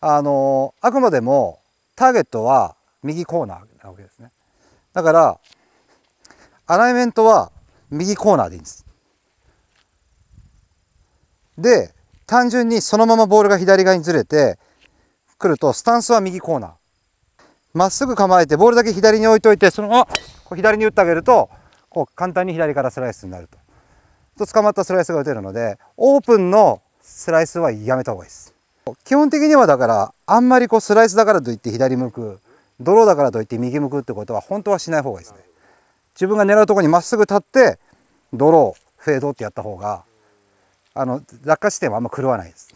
あのあくまでもターゲットは右コーナーなわけですねだからアライメントは右コーナーでいいんですで単純にそのままボールが左側にずれてくるとスタンスは右コーナーまっすぐ構えてボールだけ左に置いといてそのままこう左に打ってあげるとこう簡単に左からスライスになるとと捕まったスライスが打てるのでオープンのスライスはやめた方がいいです基本的にはだからあんまりこうスライスだからといって左向くドローだからといって右向くってことは本当はしない方がいいですね自分が狙うとこにまっすぐ立ってドローフェードってやった方があの落下地点はあんま狂わないです